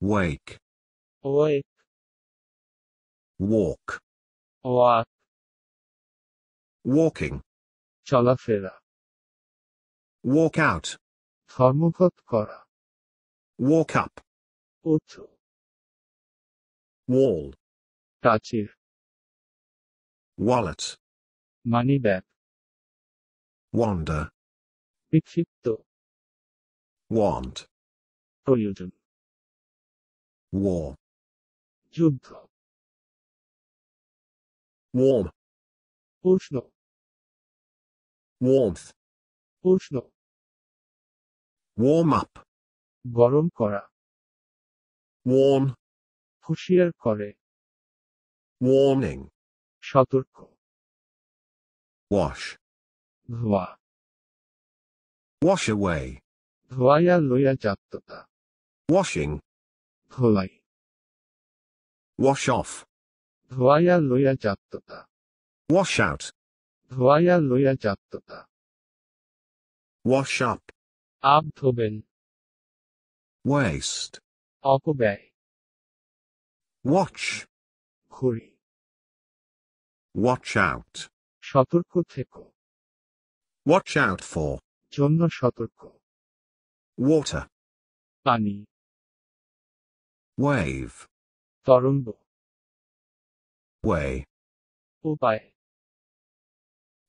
wake, wake, walk, walk, walking, চলাফেরা, walk out, ধর্মঘট করা, walk up, উঁচু, wall, Tachir. wallet, Money bag, wander, বিক্ষিপ্ত, want, প্রয়োজন, War. Juddho. Warm. Ushno. Warmth. Ushno. Warm up. গরম kora. warn Hushir kore. warning Shaturko. wash Dhwa. wash away Dhwaya loya jatata. washing ধোলাই wash off wash out wash up up ধোবেন waste অপব্যয় watch ঘড়ি watch out সতর্ক থেকো watch out for জন্য সতর্ক water পানি wave tarungbo way upay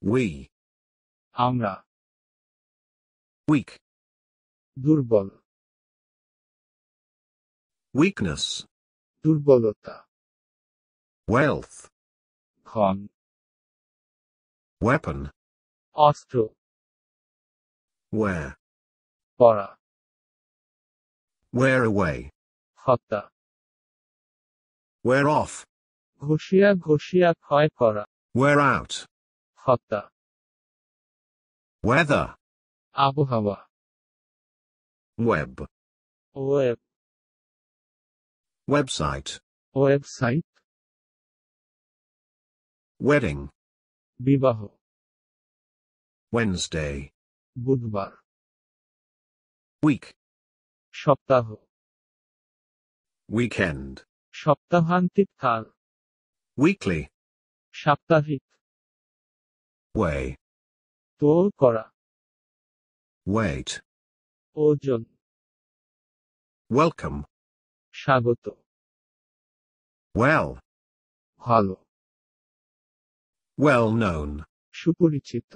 we amra weak durbol weakness durbolota wealth Khan. weapon astro where para wear away খত্তা We're off. ঘষিয়া ঘষিয়া ক্ষয় করা We're out. খত্তা Weather. আবহাওয়া Web. web Website. website Wedding. বিবাহ Wednesday. বুধবার Week. সপ্তাহ weekend সপ্তাহান্তিক কাল weekly সাপ্তাহিক way তোল করা weight ওজন welcome স্বাগত well ভালো well known সুপরিচিত